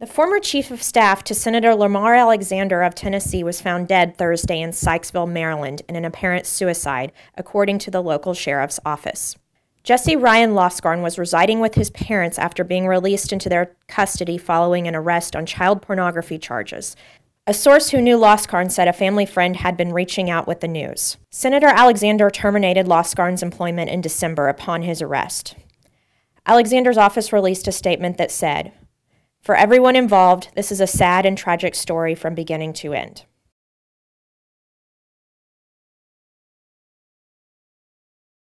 The former chief of staff to Senator Lamar Alexander of Tennessee was found dead Thursday in Sykesville, Maryland, in an apparent suicide, according to the local sheriff's office. Jesse Ryan Losgarn was residing with his parents after being released into their custody following an arrest on child pornography charges. A source who knew Loscarn said a family friend had been reaching out with the news. Senator Alexander terminated Loscarn's employment in December upon his arrest. Alexander's office released a statement that said, for everyone involved, this is a sad and tragic story from beginning to end.